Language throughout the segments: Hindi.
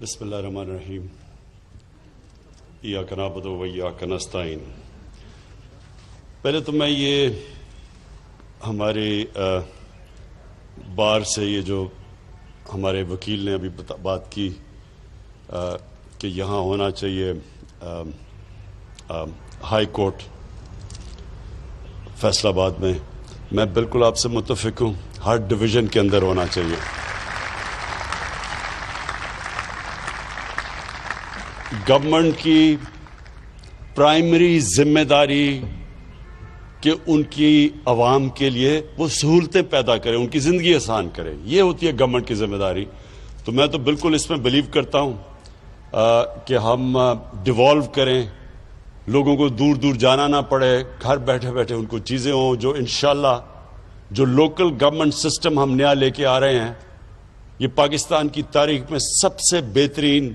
बिस्मिल्लाहिर्रहमानिर्रहीम या बदो वैया नस्ताइन पहले तो मैं ये हमारे बार से ये जो हमारे वकील ने अभी बात की आ, कि यहाँ होना चाहिए हाई कोर्ट फैसलाबाद में मैं बिल्कुल आपसे मुतफिक हूँ हर डिवीज़न के अंदर होना चाहिए गवर्नमेंट की प्राइमरी जिम्मेदारी कि उनकी आवाम के लिए वो सहूलतें पैदा करें उनकी ज़िंदगी आसान करें ये होती है गवर्नमेंट की जिम्मेदारी तो मैं तो बिल्कुल इसमें बिलीव करता हूँ कि हम डिवॉल्व करें लोगों को दूर दूर जाना ना पड़े घर बैठे बैठे उनको चीज़ें हों जो इन जो लोकल गवर्नमेंट सिस्टम हम नया लेके आ रहे हैं ये पाकिस्तान की तारीख में सबसे बेहतरीन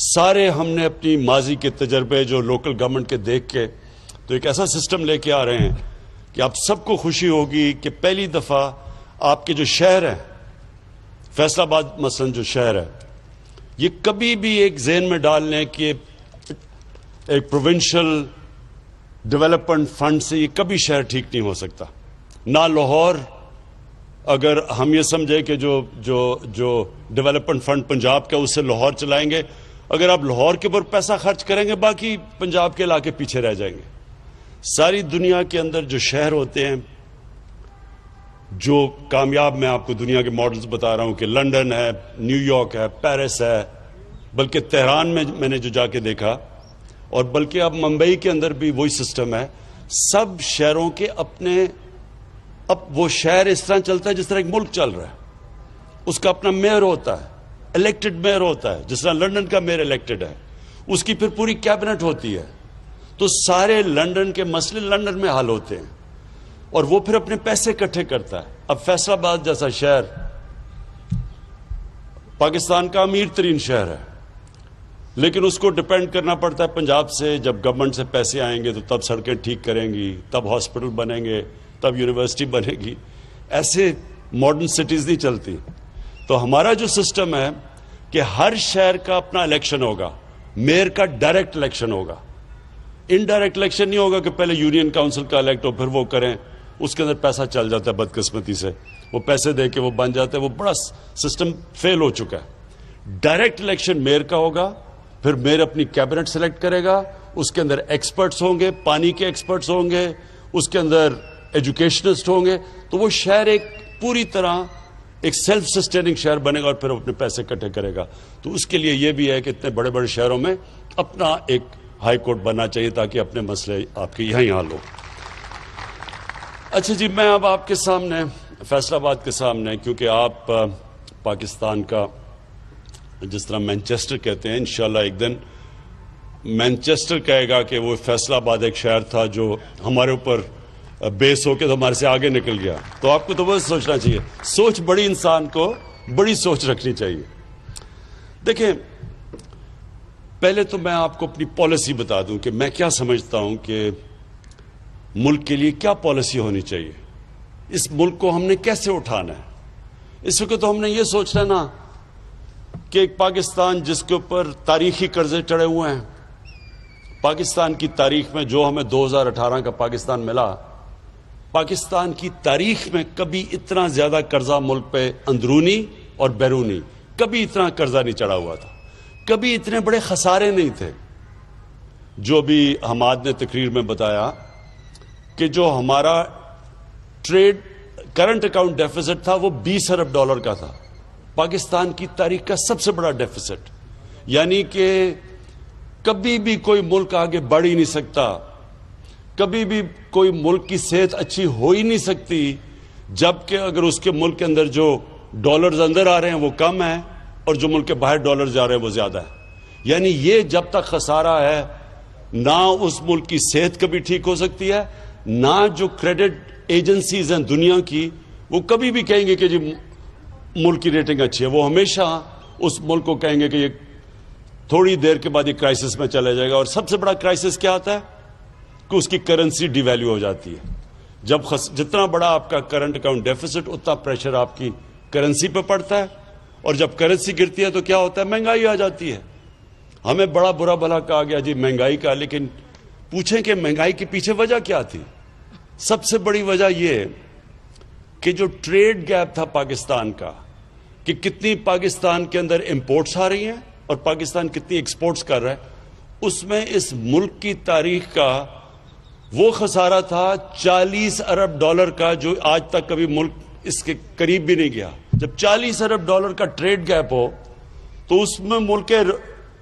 सारे हमने अपनी माजी के तजर्बे जो लोकल गवर्नमेंट के देख के तो एक ऐसा सिस्टम लेके आ रहे हैं कि आप सबको खुशी होगी कि पहली दफ़ा आपके जो शहर हैं फैसलाबाद मसलन जो शहर है ये कभी भी एक जहन में डाल लें कि एक प्रोविंशल डेवलपमेंट फंड से ये कभी शहर ठीक नहीं हो सकता ना लाहौर अगर हम ये समझे कि जो जो जो डेवलपमेंट फंड पंजाब का उससे लाहौर चलाएंगे अगर आप लाहौर के ऊपर पैसा खर्च करेंगे बाकी पंजाब के इलाके पीछे रह जाएंगे सारी दुनिया के अंदर जो शहर होते हैं जो कामयाब मैं आपको दुनिया के मॉडल्स बता रहा हूं कि लंदन है न्यूयॉर्क है पेरिस है बल्कि तेहरान में मैंने जो जाके देखा और बल्कि अब मुंबई के अंदर भी वही सिस्टम है सब शहरों के अपने अब वो शहर इस तरह चलता है जिस तरह एक मुल्क चल रहा है उसका अपना मेयर होता है इलेक्टेड मेयर होता है जिस तरह लंडन का मेयर इलेक्टेड है उसकी फिर पूरी कैबिनेट होती है तो सारे लंडन के मसले लंडन में हल होते हैं और वो फिर अपने पैसे इकट्ठे करता है अब फैसलाबाद जैसा शहर पाकिस्तान का अमीर तरीन शहर है लेकिन उसको डिपेंड करना पड़ता है पंजाब से जब गवर्नमेंट से पैसे आएंगे तो तब सड़कें ठीक करेंगी तब हॉस्पिटल बनेंगे तब यूनिवर्सिटी बनेगी ऐसे मॉडर्न सिटीज़ नहीं चलती तो हमारा जो सिस्टम है कि हर शहर का अपना इलेक्शन होगा मेयर का डायरेक्ट इलेक्शन होगा इनडायरेक्ट इलेक्शन नहीं होगा कि पहले यूनियन काउंसिल का इलेक्ट हो फिर वो करें उसके अंदर पैसा चल जाता है बदकिस्मती से वो पैसे दे के वो बन जाते हैं वो बड़ा सिस्टम फेल हो चुका है डायरेक्ट इलेक्शन मेयर का होगा फिर मेयर अपनी कैबिनेट सेलेक्ट करेगा उसके अंदर एक्सपर्ट्स होंगे पानी के एक्सपर्ट्स होंगे उसके अंदर एजुकेशनिस्ट होंगे तो वो शहर एक पूरी तरह एक सेल्फ सस्टेनिंग शहर बनेगा और फिर अपने पैसे इकट्ठे करेगा तो उसके लिए यह भी है कि इतने बड़े बड़े शहरों में अपना एक हाई कोर्ट बनना चाहिए ताकि अपने मसले आपके यहाँ हाल हो अच्छा जी मैं अब आपके सामने फैसलाबाद के सामने क्योंकि आप पाकिस्तान का जिस तरह मैनचेस्टर कहते हैं इन एक दिन मैनचेस्टर कहेगा कि वो फैसलाबाद एक शहर था जो हमारे ऊपर बेस होकर तो हमारे से आगे निकल गया तो आपको तो वह सोचना चाहिए सोच बड़ी इंसान को बड़ी सोच रखनी चाहिए देखें पहले तो मैं आपको अपनी पॉलिसी बता दूं कि मैं क्या समझता हूं कि मुल्क के लिए क्या पॉलिसी होनी चाहिए इस मुल्क को हमने कैसे उठाना है इस वक्त तो हमने ये सोचना ना कि एक पाकिस्तान जिसके ऊपर तारीखी कर्जे चढ़े हुए हैं पाकिस्तान की तारीख में जो हमें 2018 का पाकिस्तान मिला पाकिस्तान की तारीख में कभी इतना ज्यादा कर्जा मुल्क पे अंदरूनी और बैरूनी कभी इतना कर्जा नहीं चढ़ा हुआ था कभी इतने बड़े खसारे नहीं थे जो भी हमाद ने तकरीर में बताया कि जो हमारा ट्रेड करंट अकाउंट डेफिसिट था वो 20 अरब डॉलर का था पाकिस्तान की तारीख का सबसे बड़ा डेफिसिट यानी कि कभी भी कोई मुल्क आगे बढ़ ही नहीं सकता कभी भी कोई मुल्क की सेहत अच्छी हो ही नहीं सकती जबकि अगर उसके मुल्क के अंदर जो डॉलर्स अंदर आ रहे हैं वो कम है और जो मुल्क के बाहर डॉलर जा रहे हैं वो ज़्यादा है यानी ये जब तक खसारा है ना उस मुल्क की सेहत कभी ठीक हो सकती है ना जो क्रेडिट एजेंसीज हैं दुनिया की वो कभी भी कहेंगे कि जी मुल्क की रेटिंग अच्छी है वो हमेशा उस मुल्क को कहेंगे कि ये थोड़ी देर के बाद ये क्राइसिस में चला जाएगा और सबसे बड़ा क्राइसिस क्या आता है कि उसकी करेंसी डिवैल्यू हो जाती है जब खस, जितना बड़ा आपका करंट अकाउंट डेफिसिट उतना प्रेशर आपकी करेंसी पर पड़ता है और जब करेंसी गिरती है तो क्या होता है महंगाई आ जाती है हमें बड़ा बुरा भला कहा गया जी महंगाई का लेकिन पूछें कि महंगाई के पीछे वजह क्या थी सबसे बड़ी वजह यह कि जो ट्रेड गैप था पाकिस्तान का कि कितनी पाकिस्तान के अंदर इंपोर्ट्स आ रही हैं और पाकिस्तान कितनी एक्सपोर्ट्स कर रहा है उसमें इस मुल्क की तारीख का वो खसारा था 40 अरब डॉलर का जो आज तक कभी मुल्क इसके करीब भी नहीं गया जब 40 अरब डॉलर का ट्रेड गैप हो तो उसमें मुल्क के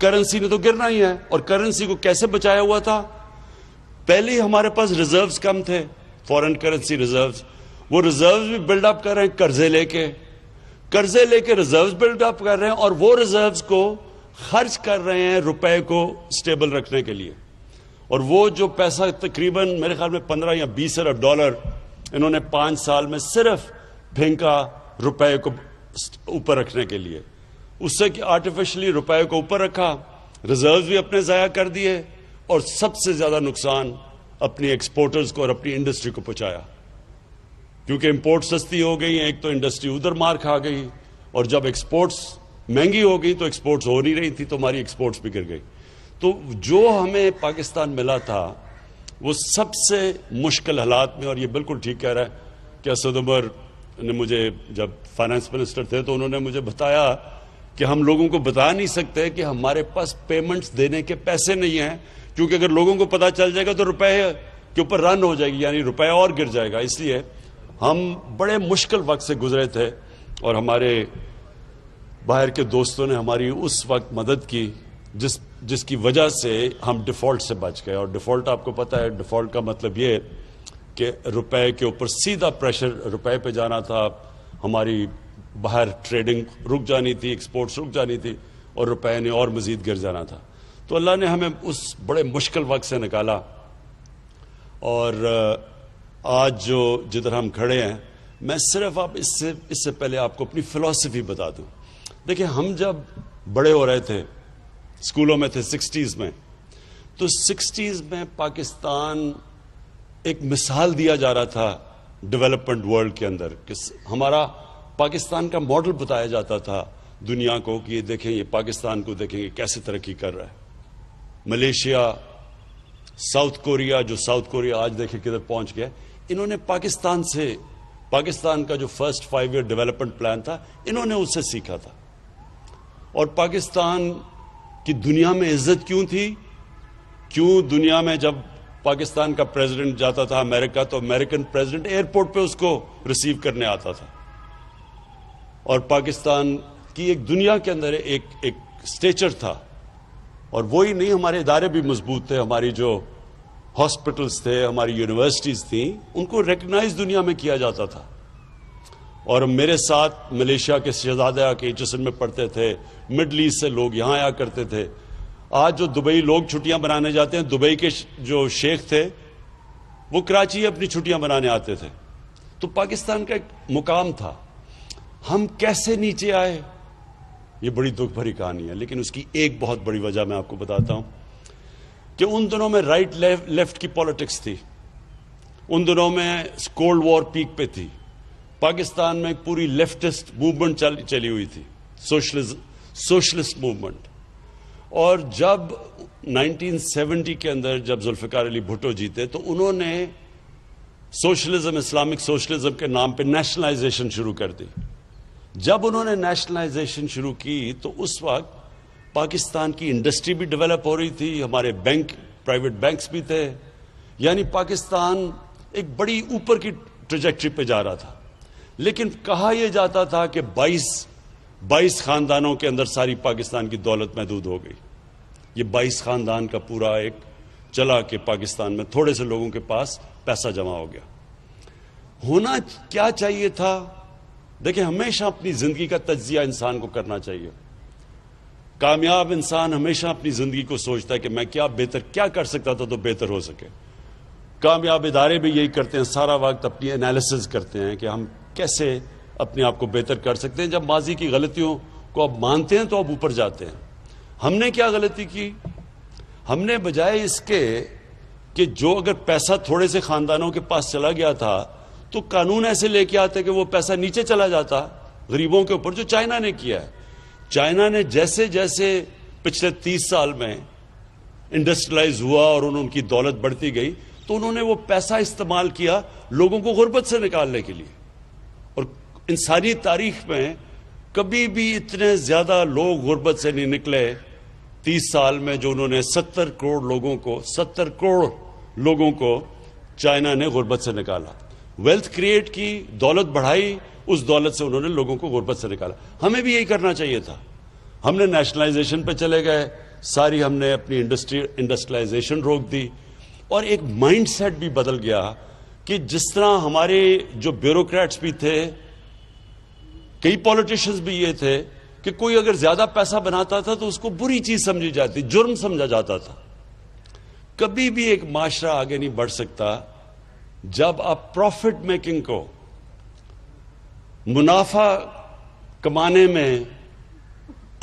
करेंसी ने तो गिरना ही है और करेंसी को कैसे बचाया हुआ था पहले ही हमारे पास रिजर्व्स कम थे फॉरेन करेंसी रिजर्व्स वो रिजर्व्स भी बिल्डअप कर रहे हैं कर्जे लेके कर्जे लेके रिजर्व्स बिल्डअप कर रहे हैं और वो रिजर्व्स को खर्च कर रहे हैं रुपए को स्टेबल रखने के लिए और वो जो पैसा तकरीबन मेरे ख्याल में पंद्रह या बीस अरब डॉलर इन्होंने पांच साल में सिर्फ फेंका रुपए को ऊपर रखने के लिए उससे कि आर्टिफिशली रुपए को ऊपर रखा रिजर्व भी अपने ज़ाया कर दिए और सबसे ज़्यादा नुकसान अपनी एक्सपोर्टर्स को और अपनी इंडस्ट्री को पहुंचाया क्योंकि इंपोर्ट सस्ती हो गई एक तो इंडस्ट्री उधर मार खा गई और जब एक्सपोर्ट्स महंगी हो गई तो एक्सपोर्ट्स हो नहीं रही थी तो हमारी एक्सपोर्ट्स भी गिर गई तो जो हमें पाकिस्तान मिला था वो सबसे मुश्किल हालात में और ये बिल्कुल ठीक कह रहा है कि असद उमर ने मुझे जब फाइनेंस मिनिस्टर थे तो उन्होंने मुझे बताया कि हम लोगों को बता नहीं सकते कि हमारे पास पेमेंट्स देने के पैसे नहीं हैं क्योंकि अगर लोगों को पता चल जाएगा तो रुपए के ऊपर रन हो जाएगी यानी रुपए और गिर जाएगा इसलिए हम बड़े मुश्किल वक्त से गुजरे थे और हमारे बाहर के दोस्तों ने हमारी उस वक्त मदद की जिस जिसकी वजह से हम डिफ़ॉल्ट से बच गए और डिफ़ॉल्ट आपको पता है डिफ़ॉल्ट का मतलब ये कि रुपए के ऊपर सीधा प्रेशर रुपए पे जाना था हमारी बाहर ट्रेडिंग रुक जानी थी एक्सपोर्ट्स रुक जानी थी और रुपए ने और मज़ीद गिर जाना था तो अल्लाह ने हमें उस बड़े मुश्किल वक्त से निकाला और आज जो जिधर हम खड़े हैं मैं सिर्फ आप इससे इससे पहले आपको अपनी फ़िलासफ़ी बता दूं देखिए हम जब बड़े हो रहे थे स्कूलों में थे सिक्सटीज में तो सिक्सटीज में पाकिस्तान एक मिसाल दिया जा रहा था डेवलपमेंट वर्ल्ड के अंदर कि हमारा पाकिस्तान का मॉडल बताया जाता था दुनिया को कि ये देखें ये पाकिस्तान को देखेंगे कैसे तरक्की कर रहा है मलेशिया साउथ कोरिया जो साउथ कोरिया आज देखें किधर पहुंच गया इन्होंने पाकिस्तान से पाकिस्तान का जो first five year development plan था इन्होंने उससे सीखा था और पाकिस्तान कि दुनिया में इज्जत क्यों थी क्यों दुनिया में जब पाकिस्तान का प्रेसिडेंट जाता था अमेरिका तो अमेरिकन प्रेसिडेंट एयरपोर्ट पे उसको रिसीव करने आता था और पाकिस्तान की एक दुनिया के अंदर एक एक स्टेचर था और वही नहीं हमारे इदारे भी मजबूत थे हमारी जो हॉस्पिटल्स थे हमारी यूनिवर्सिटीज़ थी उनको रिकग्नाइज दुनिया में किया जाता था और मेरे साथ मलेशिया के शहजादा के जश्न में पढ़ते थे मिडल ईस्ट से लोग यहाँ आया करते थे आज जो दुबई लोग छुट्टियाँ बनाने जाते हैं दुबई के जो शेख थे वो कराची अपनी छुट्टियाँ बनाने आते थे तो पाकिस्तान का एक मुकाम था हम कैसे नीचे आए ये बड़ी दुख भरी कहानी है लेकिन उसकी एक बहुत बड़ी वजह मैं आपको बताता हूँ कि उन दिनों में राइट लेफ्ट की पॉलिटिक्स थी उन दिनों में कोल्ड वॉर पीक पे थी पाकिस्तान में पूरी लेफ्टिस्ट मूवमेंट चली हुई थी सोशलिज्म सोशलिस्ट मूवमेंट और जब 1970 के अंदर जब जुल्फिकार अली भुट्टो जीते तो उन्होंने सोशलिज्म इस्लामिक सोशलिज्म के नाम पे नेशनलाइजेशन शुरू कर दी जब उन्होंने नेशनलाइजेशन शुरू की तो उस वक्त पाकिस्तान की इंडस्ट्री भी डेवलप हो रही थी हमारे बैंक प्राइवेट बैंक्स भी थे यानी पाकिस्तान एक बड़ी ऊपर की ट्रोजेक्ट्री पे जा रहा था लेकिन कहा यह जाता था कि 22 22 खानदानों के अंदर सारी पाकिस्तान की दौलत महदूद हो गई ये 22 खानदान का पूरा एक चला के पाकिस्तान में थोड़े से लोगों के पास पैसा जमा हो गया होना क्या चाहिए था देखिए हमेशा अपनी जिंदगी का तजिया इंसान को करना चाहिए कामयाब इंसान हमेशा अपनी जिंदगी को सोचता है कि मैं क्या बेहतर क्या कर सकता था तो बेहतर हो सके कामयाब इदारे भी यही करते हैं सारा वक्त अपनी एनालिसिस करते हैं कि हम कैसे अपने आप को बेहतर कर सकते हैं जब माजी की गलतियों को आप मानते हैं तो आप ऊपर जाते हैं हमने क्या गलती की हमने बजाय इसके कि जो अगर पैसा थोड़े से खानदानों के पास चला गया था तो कानून ऐसे लेके आते कि वो पैसा नीचे चला जाता गरीबों के ऊपर जो चाइना ने किया है चाइना ने जैसे जैसे पिछले तीस साल में इंडस्ट्रियलाइज हुआ और उनकी दौलत बढ़ती गई तो उन्होंने वो पैसा इस्तेमाल किया लोगों को गुर्बत से निकालने के लिए इंसानी तारीख में कभी भी इतने ज़्यादा लोग गुर्बत से नहीं निकले तीस साल में जो उन्होंने सत्तर करोड़ लोगों को सत्तर करोड़ लोगों को चाइना ने गुर्बत से निकाला वेल्थ क्रिएट की दौलत बढ़ाई उस दौलत से उन्होंने लोगों को गुर्बत से निकाला हमें भी यही करना चाहिए था हमने नेशनलाइजेशन पे चले गए सारी हमने अपनी इंडस्ट्री इंडस्ट्रियलाइजेशन रोक दी और एक माइंडसेट भी बदल गया कि जिस तरह हमारे जो ब्यूरोक्रेट्स भी थे कई पॉलिटिशियंस भी ये थे कि कोई अगर ज्यादा पैसा बनाता था तो उसको बुरी चीज समझी जाती जुर्म समझा जाता था कभी भी एक माशरा आगे नहीं बढ़ सकता जब आप प्रॉफिट मेकिंग को मुनाफा कमाने में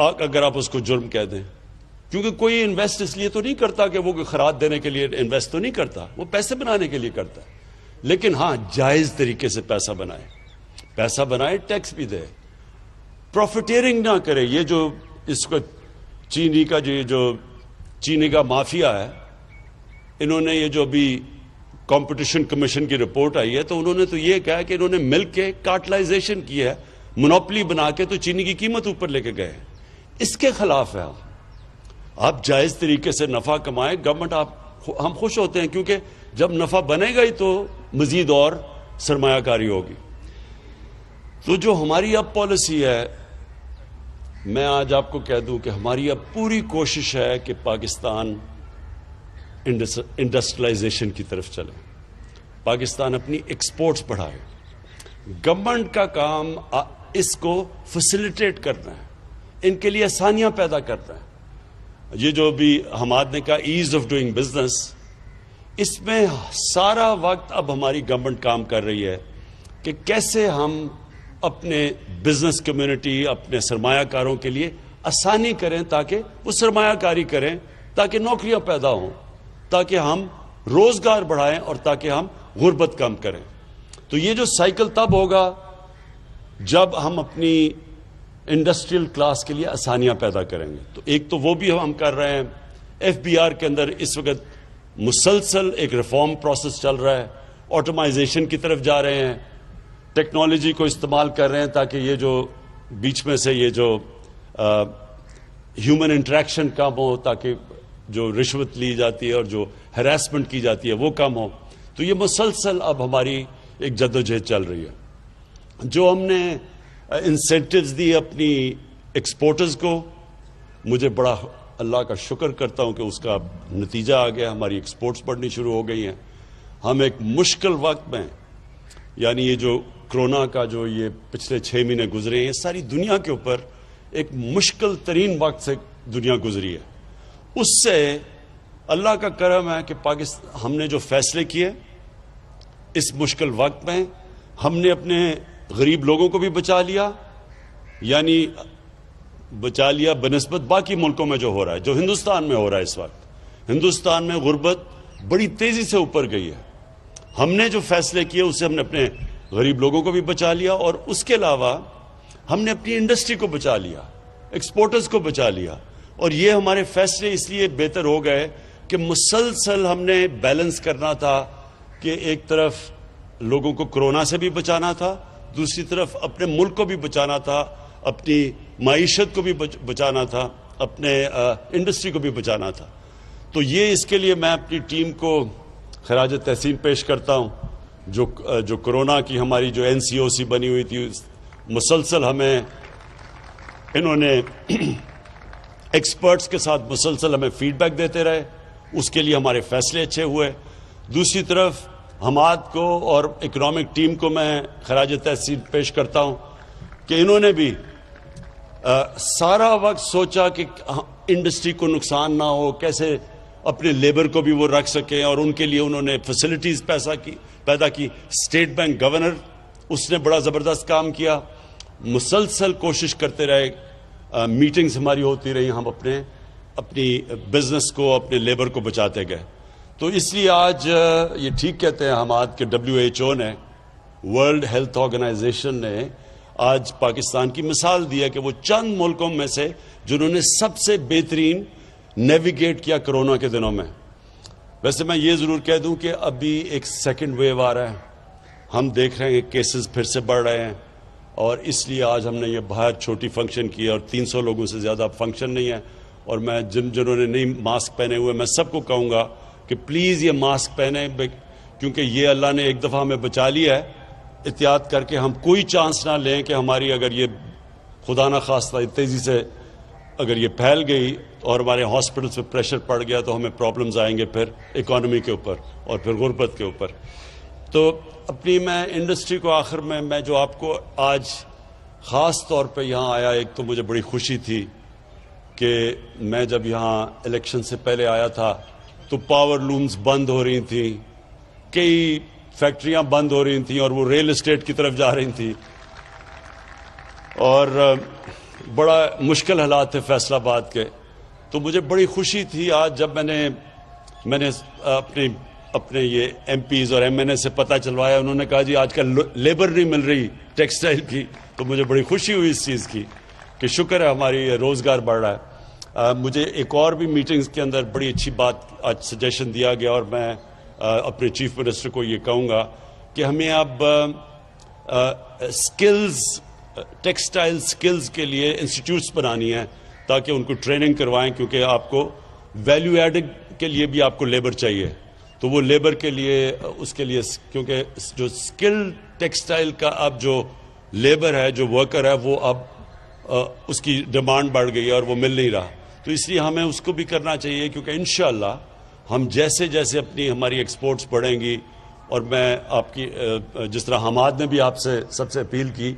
अगर आप उसको जुर्म कह दें क्योंकि कोई इन्वेस्ट इसलिए तो नहीं करता कि वो खराद देने के लिए इन्वेस्ट तो नहीं करता वो पैसे बनाने के लिए करता लेकिन हाँ जायज तरीके से पैसा बनाए पैसा बनाए टैक्स भी दे प्रॉफिटेयरिंग ना करे ये जो इसको चीनी का जो ये जो चीनी का माफिया है इन्होंने ये जो अभी कंपटीशन कमीशन की रिपोर्ट आई है तो उन्होंने तो ये कहा कि इन्होंने मिल के कार्टलाइजेशन किया है मोनोपली बना के तो चीनी की कीमत ऊपर लेके गए इसके खिलाफ है आप जायज तरीके से नफा कमाएं गवर्नमेंट आप हम खुश होते हैं क्योंकि जब नफा बनेगा ही तो मजीद और सरमाकारी होगी तो जो हमारी अब पॉलिसी है मैं आज आपको कह दूं कि हमारी अब पूरी कोशिश है कि पाकिस्तान इंडस्ट्रियलाइजेशन की तरफ चले पाकिस्तान अपनी एक्सपोर्ट्स बढ़ाए गवर्नमेंट का काम इसको फैसिलिटेट करना है इनके लिए आसानियां पैदा करना है ये जो भी हमाद ने कहा ईज ऑफ डूइंग बिजनेस इसमें सारा वक्त अब हमारी गवर्नमेंट काम कर रही है कि कैसे हम अपने बिजनेस कम्युनिटी अपने सरमाकारों के लिए आसानी करें ताकि वो सरमाकारी करें ताकि नौकरियां पैदा हों ताकि हम रोजगार बढ़ाएं और ताकि हम गुर्बत कम करें तो ये जो साइकिल तब होगा जब हम अपनी इंडस्ट्रियल क्लास के लिए आसानियां पैदा करेंगे तो एक तो वो भी हम कर रहे हैं एफ बी आर के अंदर इस वक्त मुसलसल एक रिफॉर्म प्रोसेस चल रहा है ऑटोमाइजेशन की तरफ जा रहे हैं टेक्नोलॉजी को इस्तेमाल कर रहे हैं ताकि ये जो बीच में से ये जो ह्यूमन इंटरेक्शन कम हो ताकि जो रिश्वत ली जाती है और जो हरासमेंट की जाती है वो कम हो तो ये मुसलसल अब हमारी एक जदोजहद चल रही है जो हमने इंसेंटिव्स दी अपनी एक्सपोर्टर्स को मुझे बड़ा अल्लाह का शुक्र करता हूँ कि उसका नतीजा आ गया हमारी एक्सपोर्ट्स बढ़नी शुरू हो गई हैं हम एक मुश्किल वक्त में यानी ये जो कोरोना का जो ये पिछले छः महीने गुजरे हैं सारी दुनिया के ऊपर एक मुश्किल तरीन वक्त से दुनिया गुजरी है उससे अल्लाह का करम है कि पाकिस्तान हमने जो फैसले किए इस मुश्किल वक्त में हमने अपने गरीब लोगों को भी बचा लिया यानी बचा लिया बनस्बत बाकी मुल्कों में जो हो रहा है जो हिंदुस्तान में हो रहा है इस वक्त हिंदुस्तान में गुर्बत बड़ी तेज़ी से ऊपर गई है हमने जो फैसले किए उसे हमने अपने गरीब लोगों को भी बचा लिया और उसके अलावा हमने अपनी इंडस्ट्री को बचा लिया एक्सपोर्टर्स को बचा लिया और ये हमारे फैसले इसलिए बेहतर हो गए कि मुसलसल हमने बैलेंस करना था कि एक तरफ लोगों को कोरोना से भी बचाना था दूसरी तरफ अपने मुल्क को भी बचाना था अपनी मीशत को भी बचाना था अपने इंडस्ट्री को भी बचाना था तो ये इसके लिए मैं अपनी टीम को खराज तहसीन पेश करता हूँ जो जो कोरोना की हमारी जो एनसीओसी बनी हुई थी मुसलसल हमें इन्होंने एक्सपर्ट्स के साथ मुसलसल हमें फीडबैक देते रहे उसके लिए हमारे फैसले अच्छे हुए दूसरी तरफ हमाद को और इकोनॉमिक टीम को मैं खराज तहसील पेश करता हूँ कि इन्होंने भी आ, सारा वक्त सोचा कि हाँ, इंडस्ट्री को नुकसान ना हो कैसे अपने लेबर को भी वो रख सकें और उनके लिए उन्होंने फैसिलिटीज पैसा की पैदा की स्टेट बैंक गवर्नर उसने बड़ा ज़बरदस्त काम किया मुसलसल कोशिश करते रहे मीटिंग्स हमारी होती रही हम अपने अपनी बिजनेस को अपने लेबर को बचाते गए तो इसलिए आज ये ठीक कहते हैं हम आज के डब्ल्यू एच ओ ने वर्ल्ड हेल्थ ऑर्गेनाइजेशन ने आज पाकिस्तान की मिसाल दी है कि वो चंद मुल्कों में से जिन्होंने सबसे बेहतरीन नेविगेट किया कोरोना के दिनों में वैसे मैं ये ज़रूर कह दूं कि अभी एक सेकेंड वेव आ रहा है हम देख रहे हैं केसेस फिर से बढ़ रहे हैं और इसलिए आज हमने ये बाहर छोटी फंक्शन की और 300 लोगों से ज़्यादा फंक्शन नहीं है और मैं जिन जिन्होंने नहीं मास्क पहने हुए मैं सबको कहूँगा कि प्लीज़ ये मास्क पहने क्योंकि ये अल्लाह ने एक दफ़ा हमें बचा लिया है एहतियात करके हम कोई चांस ना लें कि हमारी अगर ये खुदा ना खास्ता तेज़ी से अगर ये फैल गई और हमारे हॉस्पिटल्स में प्रेशर पड़ गया तो हमें प्रॉब्लम्स आएंगे फिर इकोनॉमी के ऊपर और फिर गुर्बत के ऊपर तो अपनी मैं इंडस्ट्री को आखिर में मैं जो आपको आज ख़ास तौर पे यहाँ आया एक तो मुझे बड़ी खुशी थी कि मैं जब यहाँ इलेक्शन से पहले आया था तो पावर लूम्स बंद हो रही थी कई फैक्ट्रियाँ बंद हो रही थी और वो रियल इस्टेट की तरफ जा रही थी और बड़ा मुश्किल हालात थे फैसलाबाद के तो मुझे बड़ी खुशी थी आज जब मैंने मैंने अपने अपने ये एम और एम से पता चलवाया उन्होंने कहा जी आजकल लेबर नहीं मिल रही टेक्सटाइल की तो मुझे बड़ी खुशी हुई इस चीज़ की कि शुक्र है हमारी रोज़गार बढ़ रहा है आ, मुझे एक और भी मीटिंग्स के अंदर बड़ी अच्छी बात आज सजेशन दिया गया और मैं आ, अपने चीफ मिनिस्टर को ये कहूँगा कि हमें अब स्किल्स टेक्सटाइल स्किल्स के लिए इंस्टीट्यूट्स बनानी है ताकि उनको ट्रेनिंग करवाएं क्योंकि आपको वैल्यू एडिंग के लिए भी आपको लेबर चाहिए तो वो लेबर के लिए उसके लिए क्योंकि जो स्किल टेक्सटाइल का अब जो लेबर है जो वर्कर है वो अब उसकी डिमांड बढ़ गई है और वो मिल नहीं रहा तो इसलिए हमें उसको भी करना चाहिए क्योंकि इन हम जैसे जैसे अपनी हमारी एक्सपोर्ट्स बढ़ेंगी और मैं आपकी जिस तरह हमाद ने भी आपसे सबसे अपील की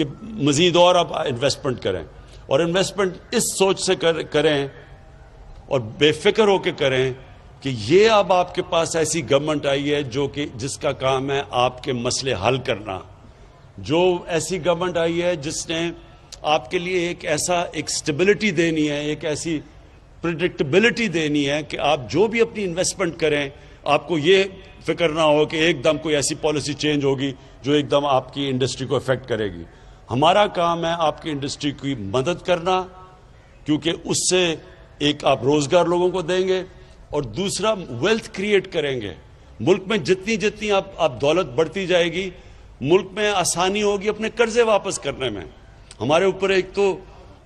कि मज़ीद और आप इन्वेस्टमेंट करें और इन्वेस्टमेंट इस सोच से कर, करें और बेफिक्र होकर करें कि ये अब आपके पास ऐसी गवर्नमेंट आई है जो कि जिसका काम है आपके मसले हल करना जो ऐसी गवर्नमेंट आई है जिसने आपके लिए एक ऐसा एक स्टेबिलिटी देनी है एक ऐसी प्रडिक्टबिलिटी देनी है कि आप जो भी अपनी इन्वेस्टमेंट करें आपको ये फिक्र ना हो कि एकदम कोई ऐसी पॉलिसी चेंज होगी जो एकदम आपकी इंडस्ट्री को इफेक्ट करेगी हमारा काम है आपकी इंडस्ट्री की मदद करना क्योंकि उससे एक आप रोजगार लोगों को देंगे और दूसरा वेल्थ क्रिएट करेंगे मुल्क में जितनी जितनी आप, आप दौलत बढ़ती जाएगी मुल्क में आसानी होगी अपने कर्जे वापस करने में हमारे ऊपर एक तो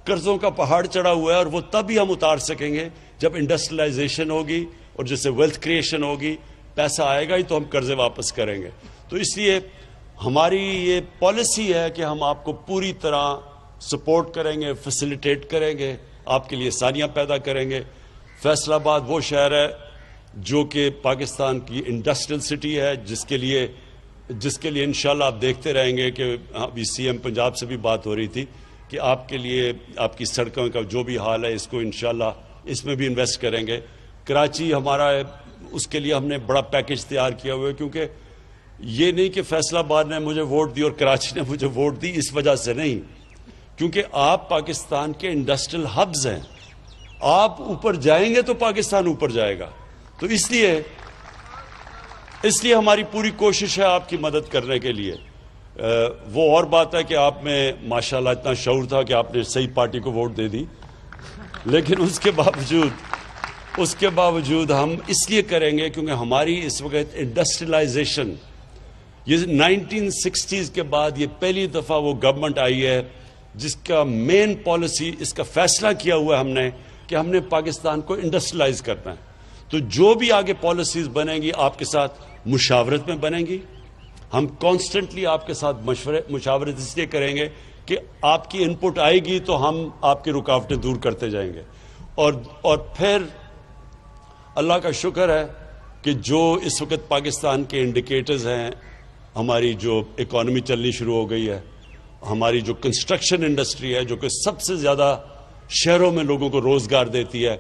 कर्जों का पहाड़ चढ़ा हुआ है और वो तब ही हम उतार सकेंगे जब इंडस्ट्रियलाइजेशन होगी और जैसे वेल्थ क्रिएशन होगी पैसा आएगा ही तो हम कर्जे वापस करेंगे तो इसलिए हमारी ये पॉलिसी है कि हम आपको पूरी तरह सपोर्ट करेंगे फैसिलिटेट करेंगे आपके लिए सानियाँ पैदा करेंगे फैसलाबाद वो शहर है जो कि पाकिस्तान की इंडस्ट्रियल सिटी है जिसके लिए जिसके लिए इंशाल्लाह आप देखते रहेंगे कि हाँ, अभी सी एम पंजाब से भी बात हो रही थी कि आपके लिए आपकी सड़कों का जो भी हाल है इसको इनशाला इसमें भी इन्वेस्ट करेंगे कराची हमारा उसके लिए हमने बड़ा पैकेज तैयार किया हुआ है क्योंकि ये नहीं कि फैसलाबाद ने मुझे वोट दी और कराची ने मुझे वोट दी इस वजह से नहीं क्योंकि आप पाकिस्तान के इंडस्ट्रियल हब्स हैं आप ऊपर जाएंगे तो पाकिस्तान ऊपर जाएगा तो इसलिए इसलिए हमारी पूरी कोशिश है आपकी मदद करने के लिए आ, वो और बात है कि आप में माशाल्लाह इतना शौर था कि आपने सही पार्टी को वोट दे दी लेकिन उसके बावजूद उसके बावजूद हम इसलिए करेंगे क्योंकि हमारी इस वक्त इंडस्ट्रियलाइजेशन ये 1960s के बाद ये पहली दफ़ा वो गवर्नमेंट आई है जिसका मेन पॉलिसी इसका फैसला किया हुआ हमने कि हमने पाकिस्तान को इंडस्ट्रियलाइज करना है तो जो भी आगे पॉलिसीज बनेंगी आपके साथ मुशावरत में बनेंगी हम कॉन्स्टेंटली आपके साथ मशवरे मुशावरत इसलिए करेंगे कि आपकी इनपुट आएगी तो हम आपकी रुकावटें दूर करते जाएंगे और और फिर अल्लाह का शुक्र है कि जो इस वक्त पाकिस्तान के इंडिकेटर्स हैं हमारी जो इकोनॉमी चलनी शुरू हो गई है हमारी जो कंस्ट्रक्शन इंडस्ट्री है जो कि सबसे ज़्यादा शहरों में लोगों को रोज़गार देती है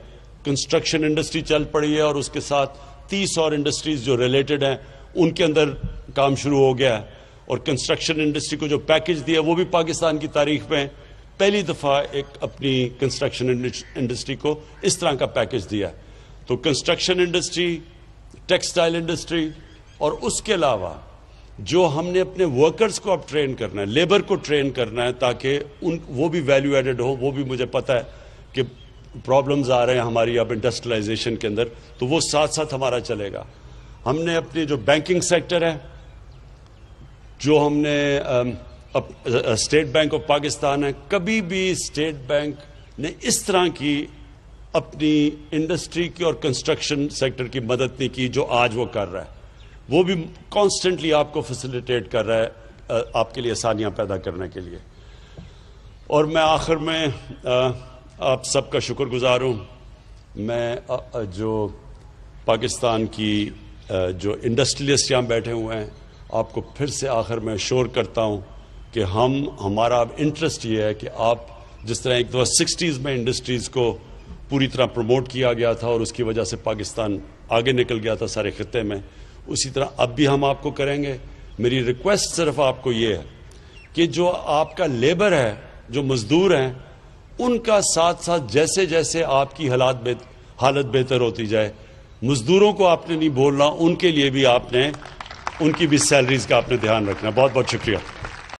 कंस्ट्रक्शन इंडस्ट्री चल पड़ी है और उसके साथ तीस और इंडस्ट्रीज जो रिलेटेड हैं उनके अंदर काम शुरू हो गया है और कंस्ट्रक्शन इंडस्ट्री को जो पैकेज दिया वो भी पाकिस्तान की तारीख में पहली दफ़ा एक अपनी कंस्ट्रक्शन इंडस्ट्री को इस तरह का पैकेज दिया तो कंस्ट्रक्शन इंडस्ट्री टेक्सटाइल इंडस्ट्री और उसके अलावा जो हमने अपने वर्कर्स को अब ट्रेन करना है लेबर को ट्रेन करना है ताकि उन वो भी वैल्यू एडेड हो वो भी मुझे पता है कि प्रॉब्लम्स आ रहे हैं हमारी अब इंडस्ट्रियलाइजेशन के अंदर तो वो साथ साथ हमारा चलेगा हमने अपने जो बैंकिंग सेक्टर है जो हमने स्टेट बैंक ऑफ पाकिस्तान है कभी भी स्टेट बैंक ने इस तरह की अपनी इंडस्ट्री की और कंस्ट्रक्शन सेक्टर की मदद नहीं की जो आज वो कर रहा है वो भी कॉन्स्टेंटली आपको फैसिलिटेट कर रहा है आपके लिए आसानियाँ पैदा करने के लिए और मैं आखिर में आप सबका शुक्रगुजार हूँ मैं जो पाकिस्तान की जो इंडस्ट्रियलिस्ट यहाँ बैठे हुए हैं आपको फिर से आखिर में शोर करता हूँ कि हम हमारा अब इंटरेस्ट ये है कि आप जिस तरह एक दो सिक्सटीज़ में इंडस्ट्रीज़ को पूरी तरह प्रमोट किया गया था और उसकी वजह से पाकिस्तान आगे निकल गया था सारे खत्े में उसी तरह अब भी हम आपको करेंगे मेरी रिक्वेस्ट सिर्फ आपको ये है कि जो आपका लेबर है जो मजदूर हैं उनका साथ साथ जैसे जैसे आपकी हालात बेत, हालत बेहतर होती जाए मजदूरों को आपने नहीं बोलना उनके लिए भी आपने उनकी भी सैलरीज का आपने ध्यान रखना बहुत बहुत शुक्रिया